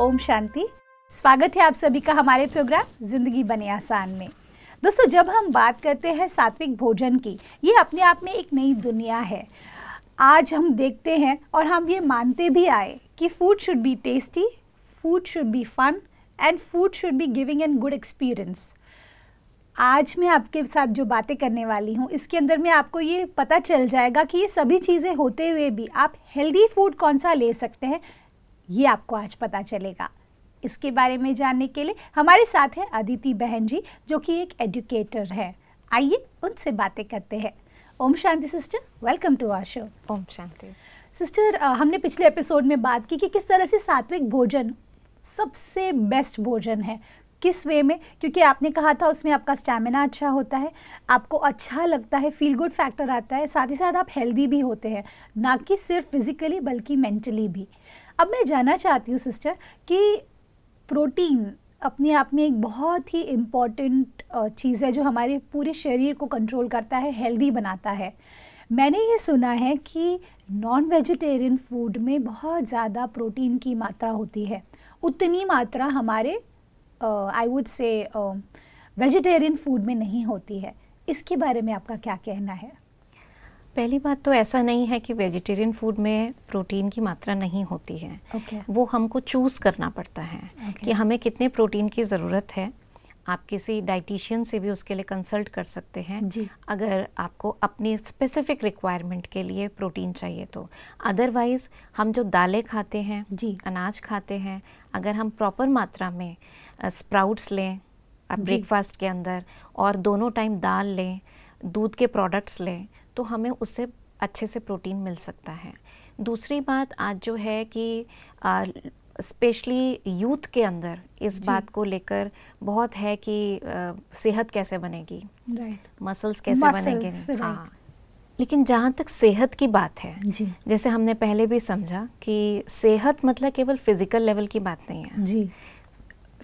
ओम शांति स्वागत है आप सभी का हमारे प्रोग्राम जिंदगी बने आसान में दोस्तों जब हम बात करते हैं सात्विक भोजन की ये अपने आप में एक नई दुनिया है आज हम देखते हैं और हम ये मानते भी आए कि food should be tasty food should be fun and food should be giving an good experience आज मैं आपके साथ जो बातें करने वाली हूँ इसके अंदर में आपको ये पता चल जाएगा कि ये सभी चीज़ें होते हुए भी आप हेल्दी फूड कौन सा ले सकते हैं ये आपको आज पता चलेगा इसके बारे में जानने के लिए हमारे साथ हैं अदिति बहन जी जो कि एक एजुकेटर है आइए उनसे बातें करते हैं Om Shanti sister welcome to our show Om Shanti sister हमने पिछले एपिसोड में बात की कि किस तरह से सात्विक भोजन सबसे बेस्ट भोजन है किस वे में क्योंकि आपने कहा था उसमें आपका स्टैमिना अच्छा होता है आपको अच्छा लगता है फील गुड फैक्टर आता है साथ ही साथ आप हेल्दी भी होते हैं ना कि सिर्फ फिज़िकली बल्कि मेंटली भी अब मैं जानना चाहती हूँ सिस्टर कि प्रोटीन अपने आप में एक बहुत ही इम्पॉर्टेंट चीज़ है जो हमारे पूरे शरीर को कंट्रोल करता है हेल्दी बनाता है मैंने ये सुना है कि नॉन वेजिटेरियन फूड में बहुत ज़्यादा प्रोटीन की मात्रा होती है उतनी मात्रा हमारे आई वुड से वेजिटेरियन फूड में नहीं होती है इसके बारे में आपका क्या कहना है पहली बात तो ऐसा नहीं है कि वेजिटेरियन फूड में प्रोटीन की मात्रा नहीं होती है okay. वो हमको चूज़ करना पड़ता है okay. कि हमें कितने प्रोटीन की ज़रूरत है आप किसी डाइटिशियन से भी उसके लिए कंसल्ट कर सकते हैं जी. अगर आपको अपनी स्पेसिफिक रिक्वायरमेंट के लिए प्रोटीन चाहिए तो अदरवाइज़ हम जो दालें खाते हैं जी. अनाज खाते हैं अगर हम प्रॉपर मात्रा में स्प्राउट्स लें ब्रेकफास्ट के अंदर और दोनों टाइम दाल लें दूध के प्रोडक्ट्स लें तो हमें उससे अच्छे से प्रोटीन मिल सकता है दूसरी बात आज जो है कि स्पेशली यूथ के अंदर इस बात को लेकर बहुत है कि आ, सेहत कैसे बनेगी right. मसल्स कैसे Muscles, बनेंगे right. हाँ लेकिन जहाँ तक सेहत की बात है जी. जैसे हमने पहले भी समझा कि सेहत मतलब केवल फिजिकल लेवल की बात नहीं है जी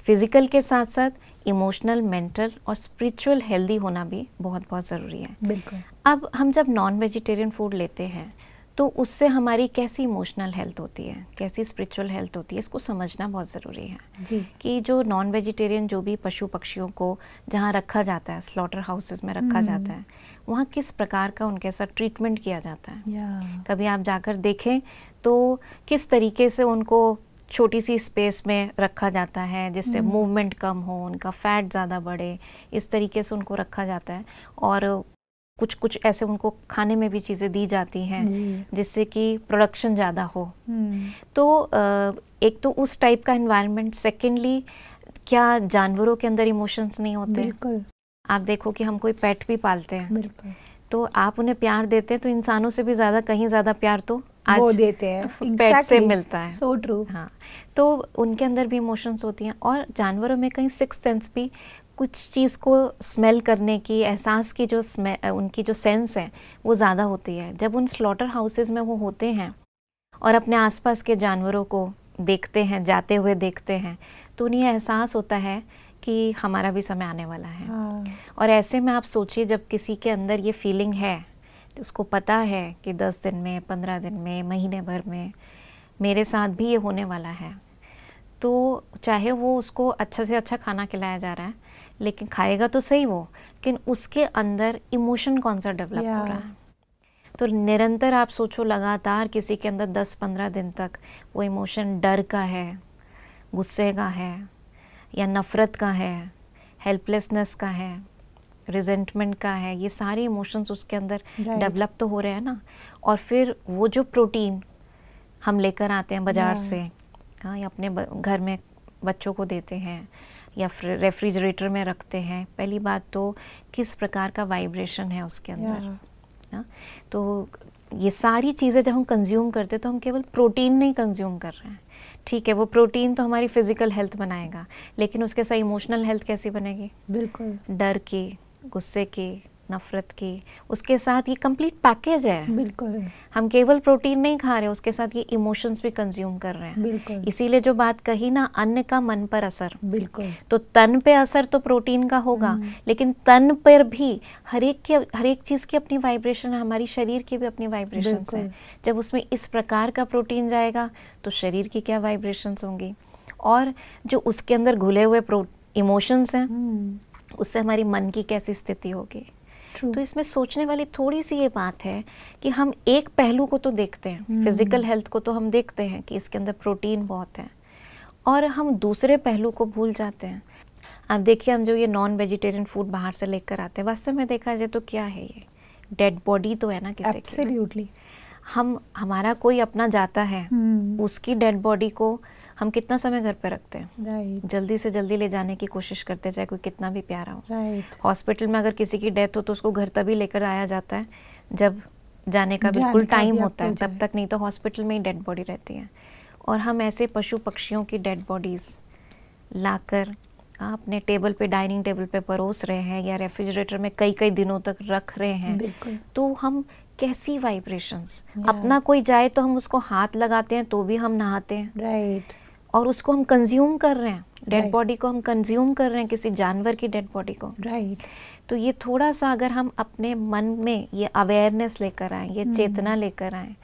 फिजिकल के साथ साथ इमोशनल मेंटल और स्पिरिचुअल हेल्दी होना भी बहुत बहुत ज़रूरी है बिल्कुल अब हम जब नॉन वेजिटेरियन फूड लेते हैं तो उससे हमारी कैसी इमोशनल हेल्थ होती है कैसी स्पिरिचुअल हेल्थ होती है इसको समझना बहुत ज़रूरी है कि जो नॉन वेजिटेरियन जो भी पशु पक्षियों को जहाँ रखा जाता है स्लॉटर हाउसेज में रखा हम्म। जाता है वहाँ किस प्रकार का उनके साथ ट्रीटमेंट किया जाता है कभी आप जाकर देखें तो किस तरीके से उनको छोटी सी स्पेस में रखा जाता है जिससे मूवमेंट हम्म। कम हो उनका फैट ज़्यादा बढ़े इस तरीके से उनको रखा जाता है और कुछ कुछ ऐसे उनको खाने में भी चीज़ें दी जाती हैं जिससे कि प्रोडक्शन ज़्यादा हो हम्म। तो एक तो उस टाइप का इन्वायरमेंट सेकेंडली क्या जानवरों के अंदर इमोशंस नहीं होते आप देखो कि हम कोई पेट भी पालते हैं तो आप उन्हें प्यार देते हैं तो इंसानों से भी ज़्यादा कहीं ज़्यादा प्यार तो आज वो देते हैं exactly. से मिलता है सो so ट्रू हाँ तो उनके अंदर भी इमोशंस होती हैं और जानवरों में कहीं सिक्स सेंस भी कुछ चीज़ को स्मेल करने की एहसास की जो उनकी जो सेंस है वो ज़्यादा होती है जब उन स्लॉटर हाउसेज में वो होते हैं और अपने आसपास के जानवरों को देखते हैं जाते हुए देखते हैं तो उन्हें एहसास होता है कि हमारा भी समय आने वाला है हाँ। और ऐसे में आप सोचिए जब किसी के अंदर ये फीलिंग है तो उसको पता है कि दस दिन में पंद्रह दिन में महीने भर में मेरे साथ भी ये होने वाला है तो चाहे वो उसको अच्छा से अच्छा खाना खिलाया जा रहा है लेकिन खाएगा तो सही वो लेकिन उसके अंदर इमोशन कौन सा डेवलप हो रहा है तो निरंतर आप सोचो लगातार किसी के अंदर दस पंद्रह दिन तक वो इमोशन डर का है गुस्से का है या नफ़रत का है हेल्पलेसनेस का है रिजेंटमेंट का है ये सारे इमोशंस उसके अंदर डेवलप तो हो रहे हैं ना और फिर वो जो प्रोटीन हम लेकर आते हैं बाज़ार से हाँ या अपने घर में बच्चों को देते हैं या रेफ्रिजरेटर में रखते हैं पहली बात तो किस प्रकार का वाइब्रेशन है उसके अंदर ना हाँ। तो ये सारी चीज़ें जब हम कंज्यूम करते तो हम केवल प्रोटीन नहीं कंज्यूम कर रहे हैं ठीक है वो प्रोटीन तो हमारी फिज़िकल हेल्थ बनाएगा लेकिन उसके साथ इमोशनल हेल्थ कैसी बनेगी बिल्कुल डर के गुस्से के नफ़रत की उसके साथ ये कंप्लीट पैकेज है बिल्कुल हम केवल प्रोटीन नहीं खा रहे उसके साथ ये इमोशंस भी कंज्यूम कर रहे हैं बिल्कुल इसीलिए जो बात कही ना अन्न का मन पर असर बिल्कुल तो तन पे असर तो प्रोटीन का होगा हम्म। लेकिन तन पर भी हर एक के हर एक चीज़ की अपनी वाइब्रेशन है हमारी शरीर की भी अपनी वाइब्रेशन है जब उसमें इस प्रकार का प्रोटीन जाएगा तो शरीर की क्या वाइब्रेशन होंगी और जो उसके अंदर घुले हुए इमोशंस हैं हम्म। उससे हमारी मन की कैसी स्थिति होगी तो इसमें सोचने वाली थोड़ी सी ये बात है कि हम एक पहलू को तो देखते हैं फिजिकल hmm. हेल्थ को तो हम देखते हैं कि इसके अंदर प्रोटीन बहुत है और हम दूसरे पहलू को भूल जाते हैं आप देखिए हम जो ये नॉन वेजिटेरियन फूड बाहर से लेकर आते हैं वास्तव में देखा जाए तो क्या है ये डेड बॉडी तो है ना किसी हम हमारा कोई अपना जाता है hmm. उसकी डेड बॉडी को हम कितना समय घर पे रखते हैं right. जल्दी से जल्दी ले जाने की कोशिश करते हैं चाहे कोई कितना भी प्यारा हो हॉस्पिटल right. में अगर किसी की डेथ हो तो उसको घर तभी लेकर आया जाता है जब जाने का बिल्कुल टाइम होता है तब तक नहीं तो हॉस्पिटल में ही डेड बॉडी रहती है और हम ऐसे पशु पक्षियों की डेड बॉडीज़ लाकर अपने टेबल पे डाइनिंग टेबल पे परोस रहे हैं या रेफ्रिजरेटर में कई कई दिनों तक रख रहे हैं तो हम कैसी वाइब्रेशंस अपना कोई जाए तो हम उसको हाथ लगाते हैं तो भी हम नहाते हैं राइट right. और उसको हम कंज्यूम कर रहे हैं डेड right. बॉडी को हम कंज्यूम कर रहे हैं किसी जानवर की डेड बॉडी को राइट right. तो ये थोड़ा सा अगर हम अपने मन में ये अवेयरनेस लेकर आए ये hmm. चेतना लेकर आए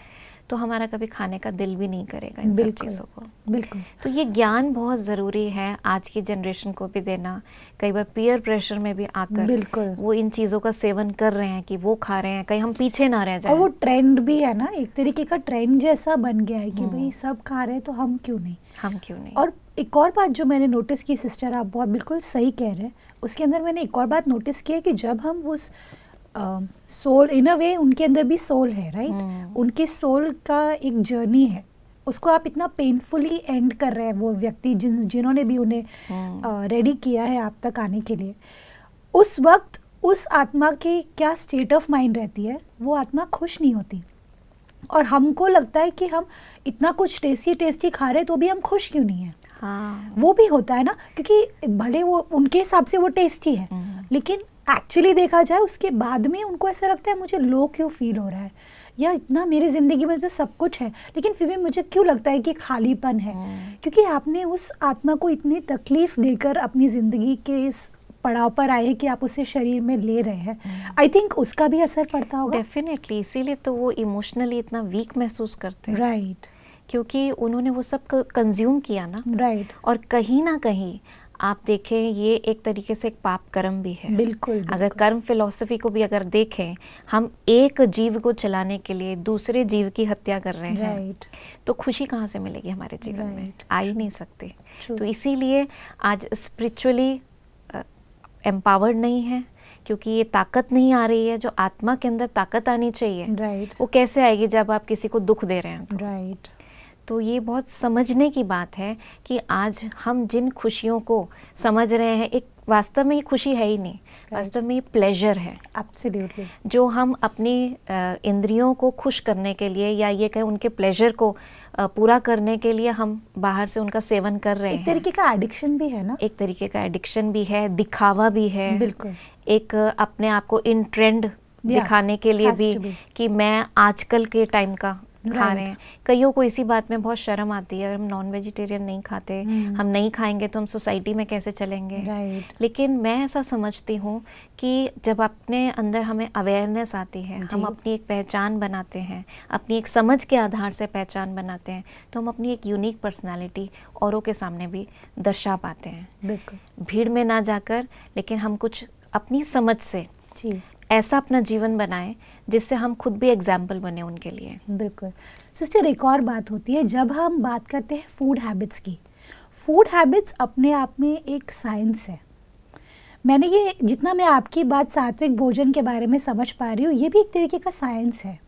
तो हमारा कभी खाने का दिल भी नहीं करेगा इन सब चीज़ों को बिल्कुल तो ये ज्ञान बहुत ज़रूरी है आज की जनरेशन को भी देना कई बार पीयर प्रेशर में भी आकर बिल्कुल वो इन चीज़ों का सेवन कर रहे हैं कि वो खा रहे हैं कहीं हम पीछे ना रह जाए वो ट्रेंड भी है ना एक तरीके का ट्रेंड जैसा बन गया है कि भाई हम्म। सब खा रहे हैं तो हम क्यों नहीं हम क्यों नहीं और एक और बात जो मैंने नोटिस की सिस्टर आप बहुत बिल्कुल सही कह रहे हैं उसके अंदर मैंने एक और बात नोटिस की है कि जब हम उस सोल इन अ वे उनके अंदर भी सोल है राइट right? hmm. उनके सोल का एक जर्नी है उसको आप इतना पेनफुली एंड कर रहे हैं वो व्यक्ति जिन जिन्होंने भी उन्हें रेडी hmm. Uh, किया है आप तक आने के लिए उस वक्त उस आत्मा की क्या स्टेट ऑफ माइंड रहती है वो आत्मा खुश नहीं होती और हमको लगता है कि हम इतना कुछ टेस्टी टेस्टी खा रहे तो भी हम खुश क्यों नहीं है हाँ. वो भी होता है ना क्योंकि भले वो उनके हिसाब से वो टेस्टी है hmm. लेकिन एक्चुअली देखा जाए उसके बाद में उनको ऐसा लगता है मुझे लो क्यों फील हो रहा है या इतना मेरी ज़िंदगी में तो सब कुछ है लेकिन फिर भी मुझे क्यों लगता है कि खालीपन है हाँ। क्योंकि आपने उस आत्मा को इतनी तकलीफ़ देकर अपनी ज़िंदगी के इस पड़ाव पर आए कि आप उसे शरीर में ले रहे हैं आई हाँ। थिंक उसका भी असर पड़ता होगा डेफिनेटली इसीलिए तो वो इमोशनली इतना वीक महसूस करते हैं राइट right. क्योंकि उन्होंने वो सब कंज्यूम किया ना राइट right. और कहीं ना कहीं आप देखें ये एक तरीके से एक पाप कर्म भी है बिल्कुल, बिल्कुल। अगर कर्म फिलोसफी को भी अगर देखें हम एक जीव को चलाने के लिए दूसरे जीव की हत्या कर रहे हैं तो खुशी कहाँ से मिलेगी हमारे जीवन में आ ही नहीं सकते तो इसीलिए आज स्पिरिचुअली एम्पावर्ड नहीं है क्योंकि ये ताकत नहीं आ रही है जो आत्मा के अंदर ताकत आनी चाहिए right. वो कैसे आएगी जब आप किसी को दुख दे रहे हैं राइट तो? right. तो ये बहुत समझने की बात है कि आज हम जिन खुशियों को समझ रहे हैं एक वास्तव में ये खुशी है ही नहीं वास्तव में ये प्लेजर है Absolutely. जो हम अपनी इंद्रियों को खुश करने के लिए या ये कहें उनके प्लेजर को पूरा करने के लिए हम बाहर से उनका सेवन कर रहे एक हैं एक तरीके का एडिक्शन भी है ना एक तरीके का एडिक्शन भी है दिखावा भी है बिल्कुल एक अपने आप को इन ट्रेंड दिखाने के लिए भी कि मैं आजकल के टाइम का खा रहे हैं कईयों को इसी बात में बहुत शर्म आती है हम नॉन वेजिटेरियन नहीं खाते हम्म। हम नहीं खाएंगे तो हम सोसाइटी में कैसे चलेंगे लेकिन मैं ऐसा समझती हूँ कि जब अपने अंदर हमें अवेयरनेस आती है हम अपनी एक पहचान बनाते हैं अपनी एक समझ के आधार से पहचान बनाते हैं तो हम अपनी एक यूनिक पर्सनैलिटी औरों के सामने भी दर्शा पाते हैं भीड़ में ना जाकर लेकिन हम कुछ अपनी समझ से ऐसा अपना जीवन बनाएं जिससे हम खुद भी एग्जाम्पल बने उनके लिए बिल्कुल सिस्टर एक और बात होती है जब हम बात करते हैं फूड हैबिट्स की फूड हैबिट्स अपने आप में एक साइंस है मैंने ये जितना मैं आपकी बात सात्विक भोजन के बारे में समझ पा रही हूँ ये भी एक तरीके का साइंस है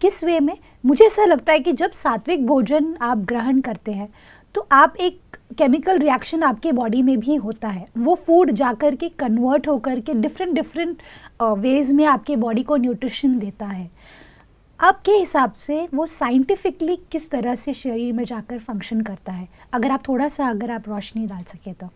किस वे में मुझे ऐसा लगता है कि जब सात्विक भोजन आप ग्रहण करते हैं तो आप एक केमिकल रिएक्शन आपके बॉडी में भी होता है वो फूड जा कर के कन्वर्ट होकर के डिफरेंट डिफरेंट वेज में आपके बॉडी को न्यूट्रिशन देता है आपके हिसाब से वो साइंटिफिकली किस तरह से शरीर में जाकर फंक्शन करता है अगर आप थोड़ा सा अगर आप रोशनी डाल सके तो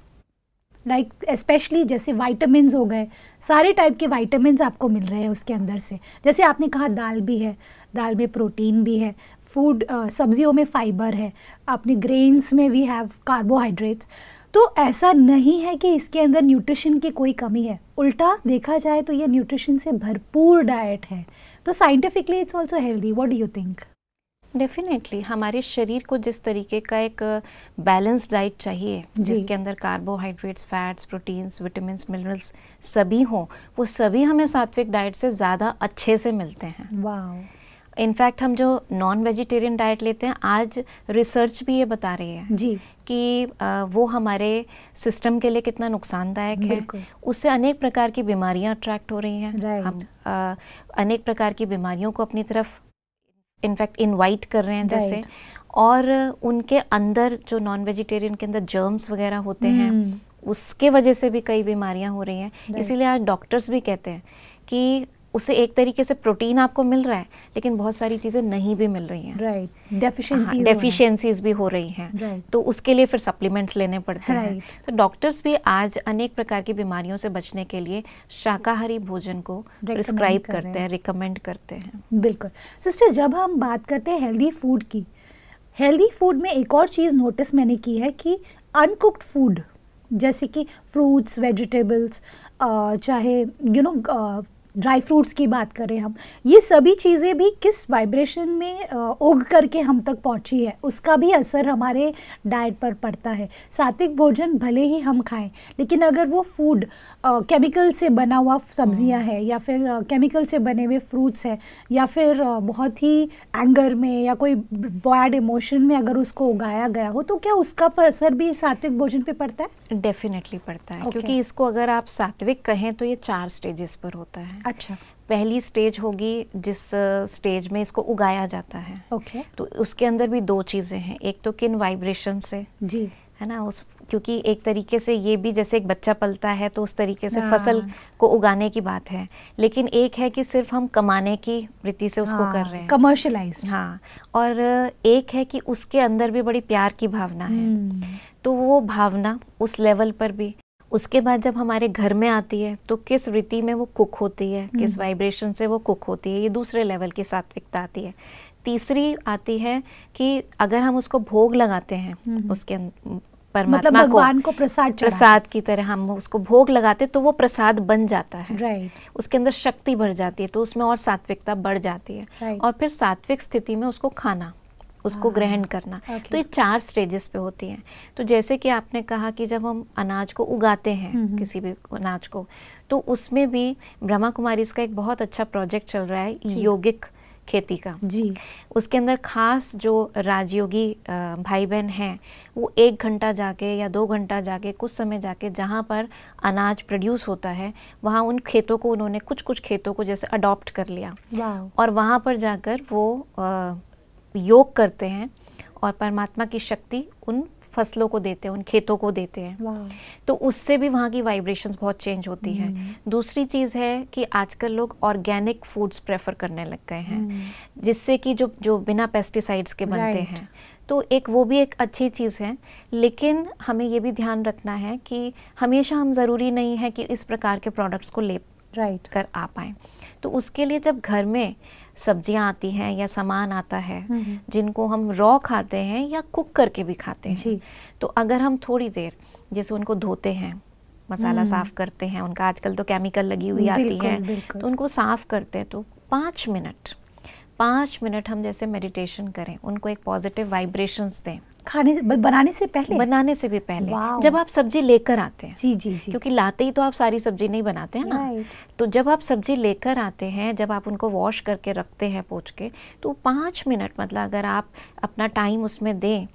लाइक like, स्पेशली जैसे वाइटामस हो गए सारे टाइप के वाइटामस आपको मिल रहे हैं उसके अंदर से जैसे आपने कहा दाल भी है दाल में प्रोटीन भी है फूड uh, सब्जियों में फाइबर है अपने ग्रेन्स में वी हैव कार्बोहाइड्रेट्स तो ऐसा नहीं है कि इसके अंदर न्यूट्रिशन की कोई कमी है उल्टा देखा जाए तो ये न्यूट्रिशन से भरपूर डाइट है तो scientifically it's also healthy what do you think definitely हमारे शरीर को जिस तरीके का एक बैलेंस डाइट चाहिए जिसके अंदर carbohydrates fats proteins vitamin minerals सभी हों वो सभी हमें सात्विक डाइट से ज़्यादा अच्छे से मिलते हैं वाह इनफैक्ट हम जो नॉन वेजिटेरियन डाइट लेते हैं आज रिसर्च भी ये बता रही है जी कि वो हमारे सिस्टम के लिए कितना नुकसानदायक है उससे अनेक प्रकार की बीमारियां अट्रैक्ट हो रही हैं हम आ, अनेक प्रकार की बीमारियों को अपनी तरफ इनफैक्ट इनवाइट कर रहे हैं जैसे और उनके अंदर जो नॉन वेजिटेरियन के अंदर जर्म्स वगैरह होते हैं हम्म। उसके वजह से भी कई बीमारियां हो रही हैं इसीलिए आज डॉक्टर्स भी कहते हैं कि उससे एक तरीके से प्रोटीन आपको मिल रहा है लेकिन बहुत सारी चीज़ें नहीं भी मिल रही हैं राइट डेफिशिएंसी डेफिशिएंसीज भी हो रही हैं right. तो उसके लिए फिर सप्लीमेंट्स लेने पड़ते right. हैं तो डॉक्टर्स भी आज अनेक प्रकार की बीमारियों से बचने के लिए शाकाहारी भोजन को प्रिस्क्राइब करते हैं रिकमेंड करते हैं बिल्कुल सिस्टर जब हम बात करते हैं हेल्दी फूड की हेल्दी फूड में एक और चीज़ नोटिस मैंने की है कि अनकुक्ड फूड जैसे कि फ्रूट्स वेजिटेबल्स चाहे यू नो ड्राई फ्रूट्स की बात करें हम ये सभी चीज़ें भी किस वाइब्रेशन में उग करके हम तक पहुंची है उसका भी असर हमारे डाइट पर पड़ता है सात्विक भोजन भले ही हम खाएं लेकिन अगर वो फूड केमिकल से बना हुआ सब्जियां हम्म। है या फिर केमिकल से बने हुए फ्रूट्स है या फिर बहुत ही एंगर में या कोई बैड इमोशन में अगर उसको उगाया गया हो तो क्या उसका असर भी सात्विक भोजन पर पड़ता है डेफिनेटली पड़ता है okay. क्योंकि इसको अगर आप सात्विक कहें तो ये चार स्टेजेस पर होता है अच्छा पहली स्टेज होगी जिस स्टेज में इसको उगाया जाता है ओके तो उसके अंदर भी दो चीज़ें हैं एक तो किन वाइब्रेशन से जी है ना उस क्योंकि एक तरीके से ये भी जैसे एक बच्चा पलता है तो उस तरीके से फसल हाँ। को उगाने की बात है लेकिन एक है कि सिर्फ हम कमाने की वृत्ति से उसको कर हाँ, रहे हैं कमर्शलाइज हाँ और एक है कि उसके अंदर भी बड़ी प्यार की भावना है हम्म। तो वो भावना उस लेवल पर भी उसके बाद जब हमारे घर में आती है तो किस रीति में वो कुक होती है हम्म। किस वाइब्रेशन से वो कुक होती है ये दूसरे लेवल की सात्विकता आती है तीसरी आती है कि अगर हम उसको भोग लगाते हैं हम्म, हम्म। उसके अं, मतलब परमात्मा मतलब भगवान को, को प्रसाद प्रसाद की तरह हम उसको भोग लगाते तो वो प्रसाद बन जाता है right. उसके अंदर शक्ति बढ़ जाती है तो उसमें और सात्विकता बढ़ जाती है right. और फिर सात्विक स्थिति में उसको खाना उसको हाँ। ग्रहण करना तो ये चार स्टेजेस पे होती हैं तो जैसे कि आपने कहा कि जब हम अनाज को उगाते हैं हम्म, हम्म। किसी भी अनाज को तो उसमें भी ब्रह्मा कुमारी इसका एक बहुत अच्छा प्रोजेक्ट चल रहा है योगिक खेती का जी उसके अंदर खास जो राजयोगी भाई बहन हैं वो एक घंटा जाके या दो घंटा जाके कुछ समय जाके जहाँ पर अनाज प्रोड्यूस होता है वहाँ उन खेतों को उन्होंने कुछ कुछ खेतों को जैसे अडॉप्ट कर लिया और वहाँ पर जाकर वो योग करते हैं और परमात्मा की शक्ति उन फसलों को देते हैं उन खेतों को देते हैं तो उससे भी वहाँ की वाइब्रेशंस बहुत चेंज होती है हम्म। दूसरी चीज़ है कि आजकल लोग ऑर्गेनिक फूड्स प्रेफर करने लग गए हैं हम्म। जिससे कि जो जो बिना पेस्टिसाइड्स के बनते हैं तो एक वो भी एक अच्छी चीज़ है लेकिन हमें ये भी ध्यान रखना है कि हमेशा हम ज़रूरी नहीं है कि इस प्रकार के प्रोडक्ट्स को ले राइट कर आ पाएँ तो उसके लिए जब घर में सब्जियां आती हैं या सामान आता है हम्म, हम्म। जिनको हम रॉ खाते हैं या कुक करके भी खाते हैं तो अगर हम थोड़ी देर जैसे उनको धोते हैं मसाला हम्म। साफ करते हैं उनका आजकल तो केमिकल लगी हुई आती है तो उनको साफ करते हैं तो पाँच मिनट पाँच मिनट हम जैसे मेडिटेशन करें उनको एक पॉजिटिव वाइब्रेशंस दें खाने बनाने से पहले बनाने से भी पहले जब आप सब्जी लेकर आते हैं जी जी जी क्योंकि लाते ही तो आप सारी सब्जी नहीं बनाते हैं ना तो जब आप सब्जी लेकर आते हैं जब आप उनको वॉश करके रखते हैं पोच के तो पाँच मिनट मतलब अगर आप अपना टाइम उसमें दें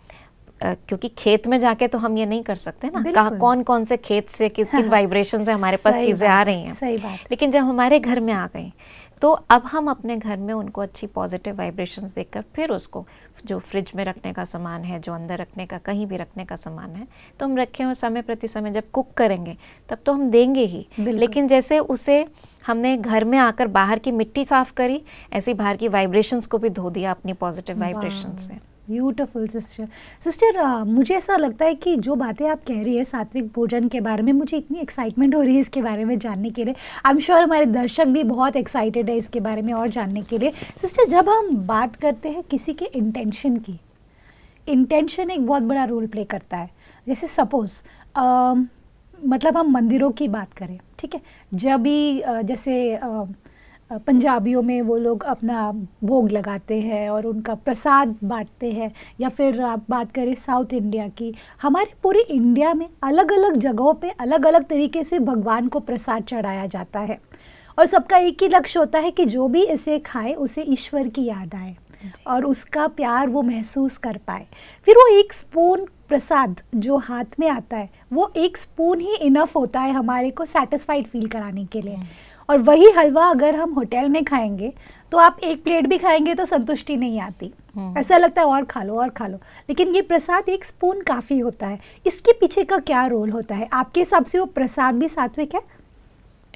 क्योंकि खेत में जाके तो हम ये नहीं कर सकते ना कहा कौन कौन से खेत से कि, किन वाइब्रेशन से हमारे पास चीज़ें आ रही हैं सही बात लेकिन जब हमारे घर में आ गए तो अब हम अपने घर में उनको अच्छी पॉजिटिव वाइब्रेशंस देकर फिर उसको जो फ्रिज में रखने का सामान है जो अंदर रखने का कहीं भी रखने का सामान है तो हम रखे हुए समय प्रति समय जब कुक करेंगे तब तो हम देंगे ही लेकिन जैसे उसे हमने घर में आकर बाहर की मिट्टी साफ करी ऐसी बाहर की वाइब्रेशंस को भी धो दिया अपनी पॉजिटिव वाइब्रेशन से ब्यूटिफुल सिस्टर सिस्टर मुझे ऐसा लगता है कि जो बातें आप कह रही है सात्विक भोजन के बारे में मुझे इतनी एक्साइटमेंट हो रही है इसके बारे में जानने के लिए आई एम श्योर हमारे दर्शक भी बहुत एक्साइटेड है इसके बारे में और जानने के लिए सिस्टर जब हम बात करते हैं किसी के इंटेंशन की इंटेंशन एक बहुत बड़ा रोल प्ले करता है जैसे सपोज़ um, मतलब हम मंदिरों की बात करें ठीक है जब भी uh, जैसे uh, पंजाबियों में वो लोग अपना भोग लगाते हैं और उनका प्रसाद बांटते हैं या फिर आप बात करें साउथ इंडिया की हमारे पूरे इंडिया में अलग अलग जगहों पे अलग अलग तरीके से भगवान को प्रसाद चढ़ाया जाता है और सबका एक ही लक्ष्य होता है कि जो भी इसे खाए उसे ईश्वर की याद आए और उसका प्यार वो महसूस कर पाए फिर वो एक स्पून प्रसाद जो हाथ में आता है वो एक स्पून ही इनफ होता है हमारे को सेटिस्फाइड फील कराने के लिए हम्म। और वही हलवा अगर हम होटल में खाएंगे तो आप एक प्लेट भी खाएंगे तो संतुष्टि नहीं आती हम्म। ऐसा लगता है और खा लो और खा लो लेकिन ये प्रसाद एक स्पून काफ़ी होता है इसके पीछे का क्या रोल होता है आपके हिसाब से वो प्रसाद भी सात्विक है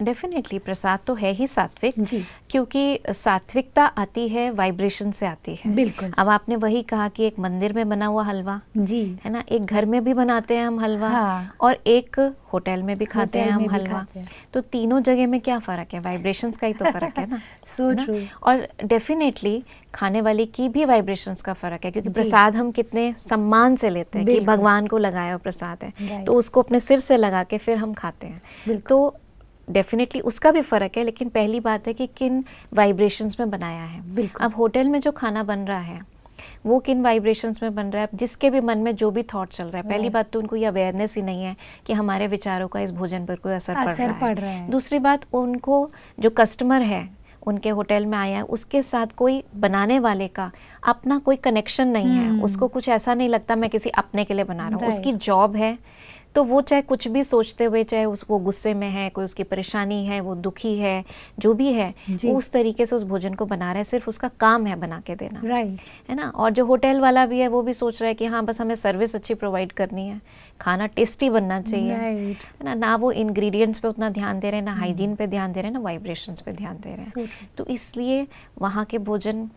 डेफिनेटली प्रसाद तो है ही सात्विक जी क्योंकि सात्विकता आती है वाइब्रेशन से आती है बिल्कुल अब आपने वही कहा कि एक मंदिर में बना हुआ हलवा जी है ना एक घर में भी बनाते हैं हम हलवा हाँ। और एक होटल में भी खाते हैं हम हलवा तो तीनों जगह में क्या फ़र्क है वाइब्रेशन का ही तो फ़र्क है ना सो और डेफिनेटली खाने वाले की भी वाइब्रेशंस का फ़र्क है क्योंकि प्रसाद हम कितने सम्मान से लेते हैं कि भगवान को लगाया प्रसाद है तो उसको अपने सिर से लगा के फिर हम खाते हैं तो डेफिनेटली उसका भी फ़र्क है लेकिन पहली बात है कि किन वाइब्रेशंस में बनाया है अब होटल में जो खाना बन रहा है वो किन वाइब्रेशंस में बन रहा है जिसके भी मन में जो भी थॉट चल रहा है पहली बात तो उनको ये अवेयरनेस ही नहीं है कि हमारे विचारों का इस भोजन पर कोई असर, असर पड़ रहा, पड़ रहा है दूसरी बात उनको जो कस्टमर है उनके होटल में आया है उसके साथ कोई बनाने वाले का अपना कोई कनेक्शन नहीं है हम्म। उसको कुछ ऐसा नहीं लगता मैं किसी अपने के लिए बना रहा हूँ उसकी जॉब है तो वो चाहे कुछ भी सोचते हुए चाहे उस वो गुस्से में है कोई उसकी परेशानी है वो दुखी है जो भी है वो उस तरीके से उस भोजन को बना रहा है सिर्फ उसका काम है बना के देना राइट है ना और जो होटल वाला भी है वो भी सोच रहा है कि हाँ बस हमें सर्विस अच्छी प्रोवाइड करनी है खाना टेस्टी बनना चाहिए है ना ना वो इंग्रेडिएंट्स पे उतना ध्यान दे रहे हैं ना हाइजीन hmm. पे ध्यान दे रहे हैं ना वाइब्रेशंस पे ध्यान दे रहे हैं तो इसलिए वहाँ के भोजन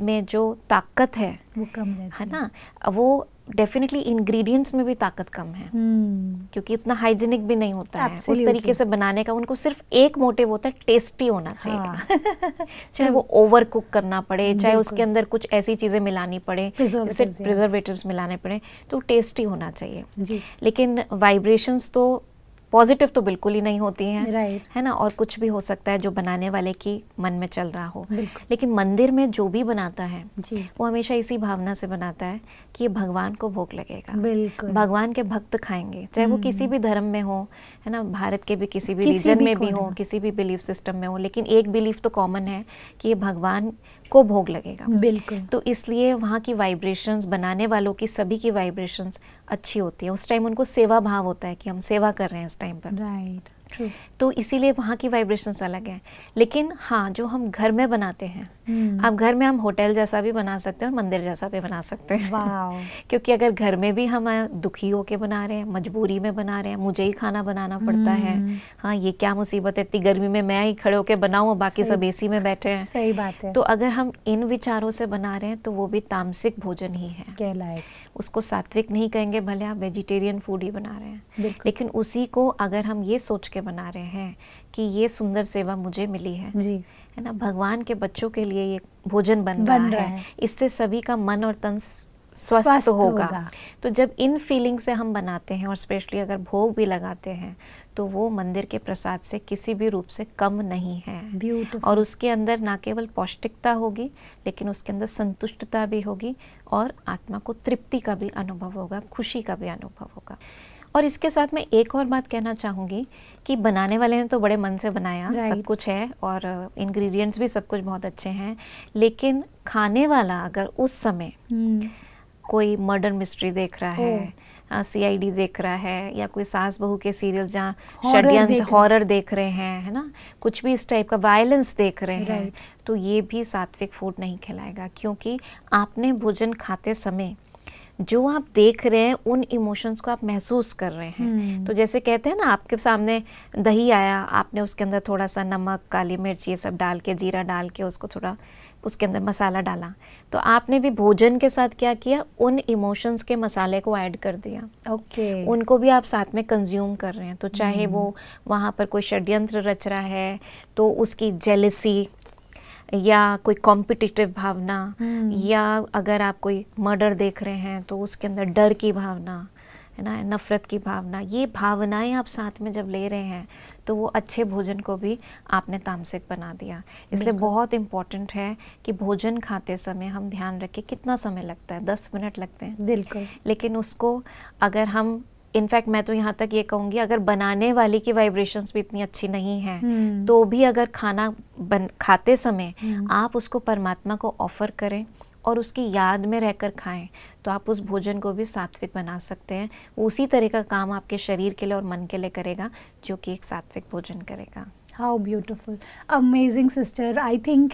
में जो ताकत है वो कम है हाँ ना वो डेफिनेटली इंग्रेडिएंट्स में भी ताकत कम है hmm. क्योंकि इतना हाइजीनिक भी नहीं होता Absolutely. है उस तरीके से बनाने का उनको सिर्फ एक मोटिव होता है टेस्टी होना हाँ। चाहिए हाँ. चाहे वो ओवर कुक करना पड़े चाहे उसके अंदर कुछ ऐसी चीज़ें मिलानी पड़े जैसे प्रिजर्वेटिव मिलाने पड़े तो टेस्टी होना चाहिए लेकिन वाइब्रेशंस तो पॉजिटिव तो बिल्कुल ही नहीं होती हैं right. है ना और कुछ भी हो सकता है जो बनाने वाले की मन में चल रहा हो लेकिन मंदिर में जो भी बनाता है जी. वो हमेशा इसी भावना से बनाता है कि ये भगवान को भोग लगेगा बिल्कुल भगवान के भक्त खाएंगे चाहे वो किसी हम्म। भी धर्म में हो है ना भारत के भी किसी भी रीजन में भी हो किसी भी बिलीफ सिस्टम में हो लेकिन एक बिलीफ तो कॉमन है कि ये भगवान को भोग लगेगा बिल्कुल तो इसलिए वहाँ की वाइब्रेशंस बनाने वालों की सभी की वाइब्रेशंस अच्छी होती है उस टाइम उनको सेवा भाव होता है कि हम सेवा कर रहे हैं इस टाइम पर राइट True. तो इसीलिए वहाँ की वाइब्रेशंस अलग हैं लेकिन हाँ जो हम घर में बनाते हैं hmm. आप घर में हम होटल जैसा भी बना सकते हैं और मंदिर जैसा भी बना सकते हैं wow. क्योंकि अगर घर में भी हम दुखी होके बना रहे हैं मजबूरी में बना रहे हैं मुझे ही खाना बनाना पड़ता hmm. है हाँ ये क्या मुसीबत है इतनी गर्मी में मैं ही खड़े होकर बनाऊ बाकी सब ए में बैठे हैं सही बात है तो अगर हम इन विचारों से बना रहे हैं तो वो भी तामसिक भोजन ही है उसको सात्विक नहीं कहेंगे भले आप वेजिटेरियन फूड ही बना रहे हैं लेकिन उसी को अगर हम ये सोच के बना रहे हैं कि ये सुंदर सेवा मुझे मिली है जी है ना भगवान के बच्चों के लिए ये भोजन बन, बन रहा, रहा है, है। इससे सभी का मन और तन स्वस्थ होगा।, होगा तो जब इन फीलिंग से हम बनाते हैं और स्पेशली अगर भोग भी लगाते हैं तो वो मंदिर के प्रसाद से किसी भी रूप से कम नहीं है और उसके अंदर ना केवल पौष्टिकता होगी लेकिन उसके अंदर संतुष्टता भी होगी और आत्मा को तृप्ति का भी अनुभव होगा खुशी का भी अनुभव होगा और इसके साथ मैं एक और बात कहना चाहूँगी कि बनाने वाले ने तो बड़े मन से बनाया right. सब कुछ है और इंग्रेडिएंट्स भी सब कुछ बहुत अच्छे हैं लेकिन खाने वाला अगर उस समय hmm. कोई मर्डर मिस्ट्री देख रहा है सी आई डी देख रहा है या कोई सास बहू के सीरियल जहाँ षड्यंत्र हॉरर देख रहे हैं है ना कुछ भी इस टाइप का वायलेंस देख रहे हैं तो ये भी सात्विक फूड नहीं खिलाएगा क्योंकि आपने भोजन खाते समय जो आप देख रहे हैं उन इमोशंस को आप महसूस कर रहे हैं हम्म। तो जैसे कहते हैं ना आपके सामने दही आया आपने उसके अंदर थोड़ा सा नमक काली मिर्च ये सब डाल के जीरा डाल के उसको थोड़ा उसके अंदर मसाला डाला तो आपने भी भोजन के साथ क्या किया उन इमोशंस के मसाले को ऐड कर दिया ओके okay. उनको भी आप साथ में कंज्यूम कर रहे हैं तो चाहे hmm. वो वहाँ पर कोई षड्यंत्र रच रहा है तो उसकी जेलसी या कोई कॉम्पिटिटिव भावना हम्म। या अगर आप कोई मर्डर देख रहे हैं तो उसके अंदर डर की भावना है ना नफ़रत की भावना ये भावनाएं आप साथ में जब ले रहे हैं तो वो अच्छे भोजन को भी आपने तामसिक बना दिया इसलिए बहुत इम्पॉर्टेंट है कि भोजन खाते समय हम ध्यान रखें कितना समय लगता है दस मिनट लगते हैं बिल्कुल लेकिन उसको अगर हम इनफैक्ट मैं तो यहाँ तक ये कहूँगी अगर बनाने वाले की वाइब्रेशंस भी इतनी अच्छी नहीं है हम्म। तो भी अगर खाना बन खाते समय हम्म। आप उसको परमात्मा को ऑफर करें और उसकी याद में रहकर खाएं तो आप उस भोजन को भी सात्विक बना सकते हैं वो उसी तरह का काम आपके शरीर के लिए और मन के लिए करेगा जो कि एक सात्विक भोजन करेगा how beautiful amazing sister I think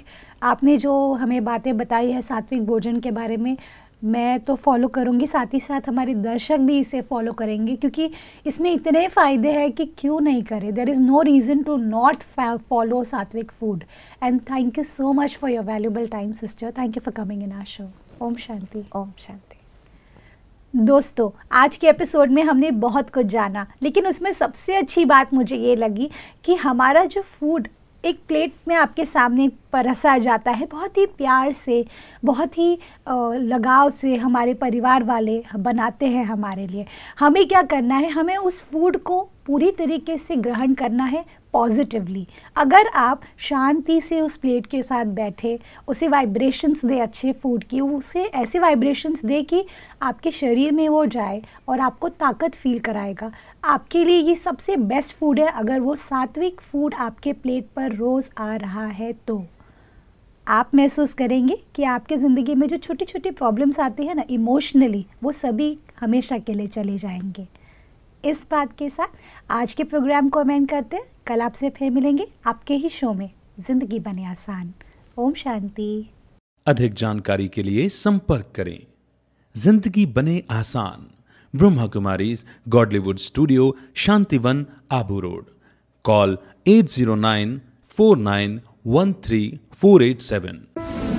आपने जो हमें बातें बताई है सात्विक भोजन के बारे में मैं तो फॉलो करूँगी साथ ही साथ हमारे दर्शक भी इसे फॉलो करेंगे क्योंकि इसमें इतने फ़ायदे हैं कि क्यों नहीं करें there is no reason to not follow sattvic food and thank you so much for your valuable time sister thank you for coming in our show ओम शांति ओम शांति दोस्तों आज के एपिसोड में हमने बहुत कुछ जाना लेकिन उसमें सबसे अच्छी बात मुझे ये लगी कि हमारा जो फूड एक प्लेट में आपके सामने परसा जाता है बहुत ही प्यार से बहुत ही लगाव से हमारे परिवार वाले बनाते हैं हमारे लिए हमें क्या करना है हमें उस फूड को पूरी तरीके से ग्रहण करना है पॉजिटिवली अगर आप शांति से उस प्लेट के साथ बैठे उसे वाइब्रेशंस दे अच्छे फूड की उसे ऐसे वाइब्रेशंस दे कि आपके शरीर में वो जाए और आपको ताकत फील कराएगा आपके लिए ये सबसे बेस्ट फूड है अगर वो सात्विक फूड आपके प्लेट पर रोज़ आ रहा है तो आप महसूस करेंगे कि आपके ज़िंदगी में जो छोटी छोटी प्रॉब्लम्स आती है ना इमोशनली वो सभी हमेशा के लिए चले जाएंगे इस बात के साथ आज के प्रोग्राम को अमेंड करते हैं कल आपसे फिर मिलेंगे आपके ही शो में जिंदगी बने आसान ओम शांति अधिक जानकारी के लिए संपर्क करें जिंदगी बने आसान Brahma Kumari Godlywood studio Shantivan Abu road call eight zero nine four nine one three four eight seven